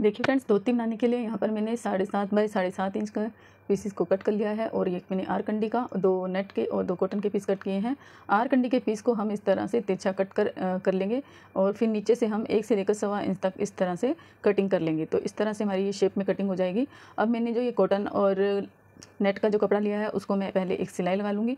देखिए फ्रेंड्स धोती बनाने के लिए यहाँ पर मैंने साढ़े सात बाई साढ़े सात इंच का पीसिस को कट कर लिया है और एक मैंने आर कंडी का दो नेट के और दो कॉटन के पीस कट किए हैं आर कंडी के पीस को हम इस तरह से तिरछा कट कर आ, कर लेंगे और फिर नीचे से हम एक से लेकर सवा इंच तक इस तरह से कटिंग कर लेंगे तो इस तरह से हमारी ये शेप में कटिंग हो जाएगी अब मैंने जो ये कॉटन और नेट का जो कपड़ा लिया है उसको मैं पहले एक सिलाई लगा लूँगी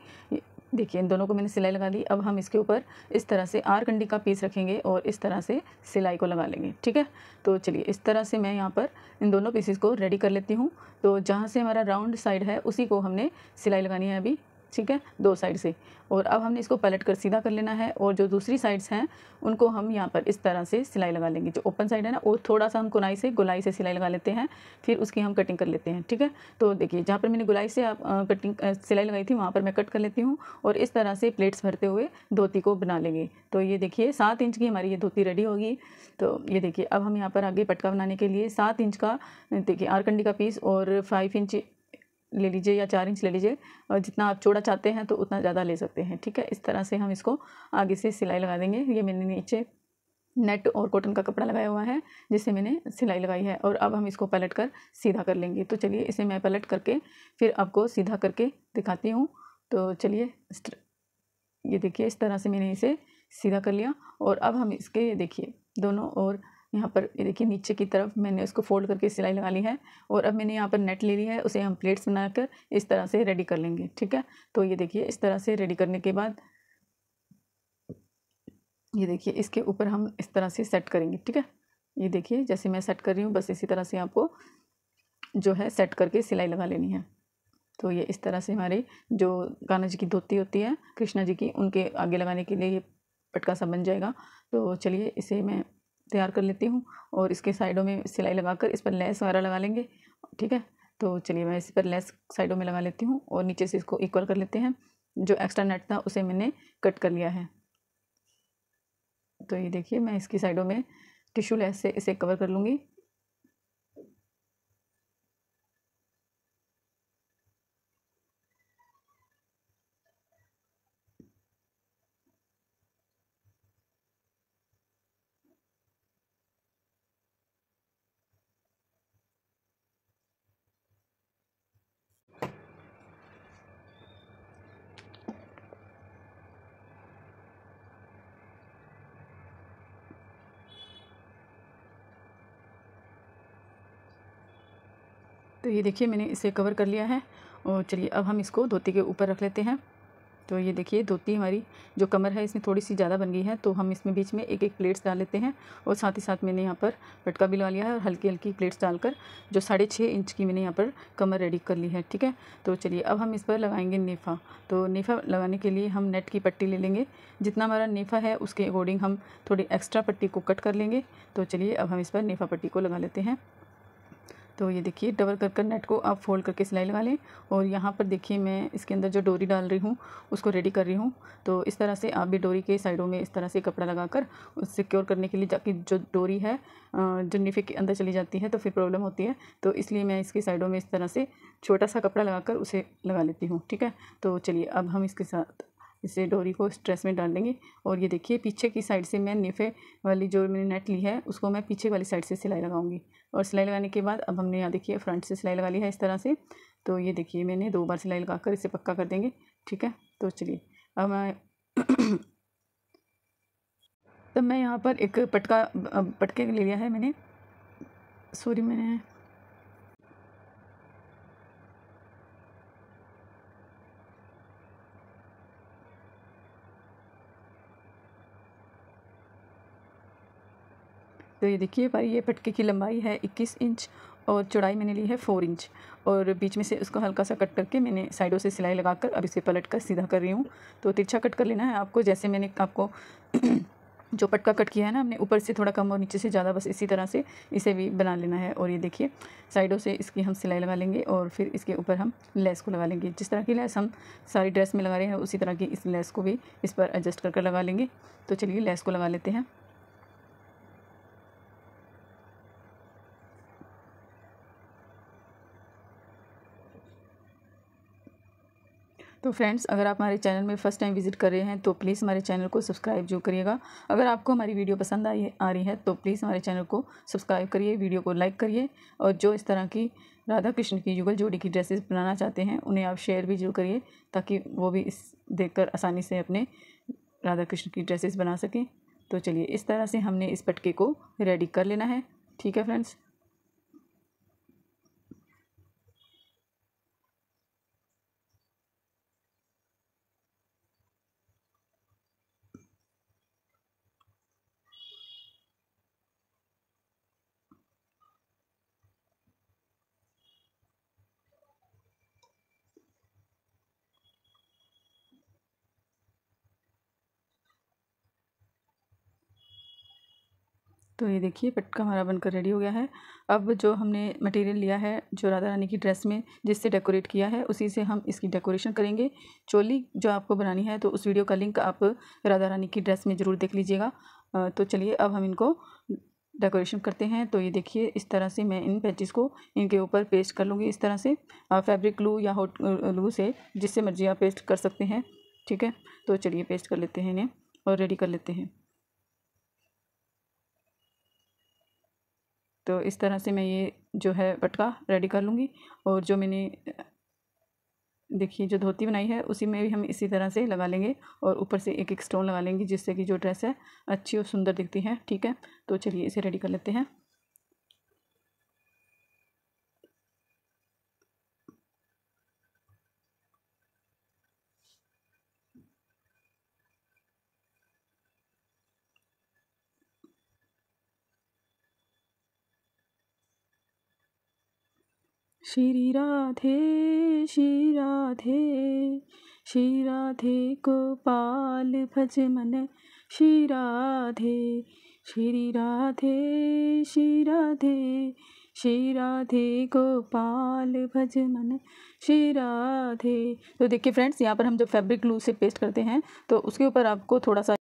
देखिए इन दोनों को मैंने सिलाई लगा दी अब हम इसके ऊपर इस तरह से आर कंडी का पीस रखेंगे और इस तरह से सिलाई को लगा लेंगे ठीक है तो चलिए इस तरह से मैं यहाँ पर इन दोनों पीसेस को रेडी कर लेती हूँ तो जहाँ से हमारा राउंड साइड है उसी को हमने सिलाई लगानी है अभी ठीक है दो साइड से और अब हमने इसको पलट कर सीधा कर लेना है और जो दूसरी साइड्स हैं उनको हम यहाँ पर इस तरह से सिलाई लगा लेंगे जो ओपन साइड है ना वो थोड़ा सा हम गुनाई से गुलाई से सिलाई लगा लेते हैं फिर उसकी हम कटिंग कर लेते हैं ठीक है तो देखिए जहाँ पर मैंने गुलाई से आप कटिंग सिलाई लगाई थी वहाँ पर मैं कट कर लेती हूँ और इस तरह से प्लेट्स भरते हुए धोती को बना लेंगे तो ये देखिए सात इंच की हमारी ये धोती रेडी होगी तो ये देखिए अब हम यहाँ पर आगे पटका बनाने के लिए सात इंच का देखिए आरकंडी का पीस और फाइव इंच ले लीजिए या चार इंच ले लीजिए और जितना आप चौड़ा चाहते हैं तो उतना ज़्यादा ले सकते हैं ठीक है इस तरह से हम इसको आगे से सिलाई लगा देंगे ये मैंने नीचे नेट और कॉटन का कपड़ा लगाया हुआ है जिससे मैंने सिलाई लगाई है और अब हम इसको पलट कर सीधा कर लेंगे तो चलिए इसे मैं पलट करके फिर आपको सीधा करके दिखाती हूँ तो चलिए ये देखिए इस तरह से मैंने इसे सीधा कर लिया और अब हम इसके देखिए दोनों और यहाँ पर ये देखिए नीचे की तरफ मैंने उसको फोल्ड करके सिलाई लगा ली है और अब मैंने यहाँ पर नेट ले ली है उसे हम प्लेट्स बनाकर इस तरह से रेडी कर लेंगे ठीक है तो ये देखिए इस तरह से रेडी करने के बाद ये देखिए इसके ऊपर हम इस तरह से सेट करेंगे ठीक है ये देखिए जैसे मैं सेट कर रही हूँ बस इसी तरह से आपको जो है सेट करके सिलाई लगा लेनी है तो ये इस तरह से हमारी जो कान्हा जी की धोती होती है कृष्णा जी की उनके आगे लगाने के लिए ये पटका सा बन जाएगा तो चलिए इसे मैं तैयार कर लेती हूँ और इसके साइडों में सिलाई लगाकर इस पर लेस वगैरह लगा लेंगे ठीक है तो चलिए मैं इस पर लेस साइडों में लगा लेती हूँ और नीचे से इसको इक्वल कर लेते हैं जो एक्स्ट्रा नेट था उसे मैंने कट कर लिया है तो ये देखिए मैं इसकी साइडों में टिशू लेस से इसे कवर कर लूँगी तो ये देखिए मैंने इसे कवर कर लिया है और चलिए अब हम इसको धोती के ऊपर रख लेते हैं तो ये देखिए धोती हमारी जो कमर है इसमें थोड़ी सी ज़्यादा बन गई है तो हम इसमें बीच में एक एक प्लेट्स डाल लेते हैं और साथ ही साथ मैंने यहाँ पर पटका भी लगा लिया है और हल्की हल्की प्लेट्स डालकर जो साढ़े छः इंच की मैंने यहाँ पर कमर रेडी कर ली है ठीक है तो चलिए अब हम इस पर लगाएंगे नेफा तो नेफा लगाने के लिए हम नेट की पट्टी ले लेंगे जितना हमारा नेफा है उसके अकॉर्डिंग हम थोड़ी एक्स्ट्रा पट्टी को कट कर लेंगे तो चलिए अब हम इस पर नेफा पट्टी को लगा लेते हैं तो ये देखिए डबल कर कर नेट को आप फोल्ड करके सिलाई लगा लें और यहाँ पर देखिए मैं इसके अंदर जो डोरी डाल रही हूँ उसको रेडी कर रही हूँ तो इस तरह से आप भी डोरी के साइडों में इस तरह से कपड़ा लगा कर सिक्योर करने के लिए ताकि जो डोरी है जन्नीफे के अंदर चली जाती है तो फिर प्रॉब्लम होती है तो इसलिए मैं इसके साइडों में इस तरह से छोटा सा कपड़ा लगा कर उसे लगा लेती हूँ ठीक है तो चलिए अब हम इसके साथ इसे डोरी को स्ट्रेस में डाल देंगे और ये देखिए पीछे की साइड से मैं नेफे वाली जो मैंने नेट ली है उसको मैं पीछे वाली साइड से सिलाई लगाऊंगी और सिलाई लगाने के बाद अब हमने यहाँ देखिए फ्रंट से सिलाई लगा ली है इस तरह से तो ये देखिए मैंने दो बार सिलाई लगा कर इसे पक्का कर देंगे ठीक है तो चलिए अब मैं तब तो मैं यहाँ पर एक पटका पटके ले लिया है मैंने सॉरी मैंने तो ये देखिए भाई ये पटके की लंबाई है इक्कीस इंच और चौड़ाई मैंने ली है फोर इंच और बीच में से उसको हल्का सा कट करके मैंने साइडों से सिलाई लगाकर अब इसे पलट कर सीधा कर रही हूँ तो तिरछा कट कर लेना है आपको जैसे मैंने आपको जो पटका कट किया है ना हमने ऊपर से थोड़ा कम और नीचे से ज़्यादा बस इसी तरह से इसे भी बना लेना है और ये देखिए साइडों से इसकी हम सिलाई लगा लेंगे और फिर इसके ऊपर हम लेस को लगा लेंगे जिस तरह की लेस हम सारी ड्रेस में लगा रहे हैं उसी तरह की इस लेस को भी इस पर एडजस्ट कर कर लगा लेंगे तो चलिए लेस को लगा लेते हैं तो फ्रेंड्स अगर आप हमारे चैनल में फर्स्ट टाइम विजिट कर रहे हैं तो प्लीज़ हमारे चैनल को सब्सक्राइब जो करिएगा अगर आपको हमारी वीडियो पसंद आई आ रही है तो प्लीज़ हमारे चैनल को सब्सक्राइब करिए वीडियो को लाइक करिए और जो इस तरह की राधा कृष्ण की युगल जोड़ी की ड्रेसेस बनाना चाहते हैं उन्हें आप शेयर भी जरूर करिए ताकि वो भी इस देख आसानी से अपने राधा कृष्ण की ड्रेसेस बना सकें तो चलिए इस तरह से हमने इस पटके को रेडी कर लेना है ठीक है फ्रेंड्स तो ये देखिए पटका हमारा बनकर रेडी हो गया है अब जो हमने मटेरियल लिया है जो राधा रानी की ड्रेस में जिससे डेकोरेट किया है उसी से हम इसकी डेकोरेशन करेंगे चोली जो आपको बनानी है तो उस वीडियो का लिंक आप राधा रानी की ड्रेस में ज़रूर देख लीजिएगा तो चलिए अब हम इनको डेकोरेशन करते हैं तो ये देखिए इस तरह से मैं इन पैचेस को इनके ऊपर पेस्ट कर लूँगी इस तरह से फैब्रिक ग्लू या हॉट ग्लू से जिससे मर्जी आप पेस्ट कर सकते हैं ठीक है तो चलिए पेस्ट कर लेते हैं इन्हें और रेडी कर लेते हैं तो इस तरह से मैं ये जो है पटका रेडी कर लूँगी और जो मैंने देखिए जो धोती बनाई है उसी में भी हम इसी तरह से लगा लेंगे और ऊपर से एक एक स्टोन लगा लेंगे जिससे कि जो ड्रेस है अच्छी और सुंदर दिखती है ठीक है तो चलिए इसे रेडी कर लेते हैं श्री राधे श्री राधे श्री राधे पाल भज मन श्री राधे श्री राधे श्री राधे श्री राधे पाल भज मन श्री राधे तो देखिए फ्रेंड्स यहाँ पर हम जब फैब्रिक ग्लू से पेस्ट करते हैं तो उसके ऊपर आपको थोड़ा सा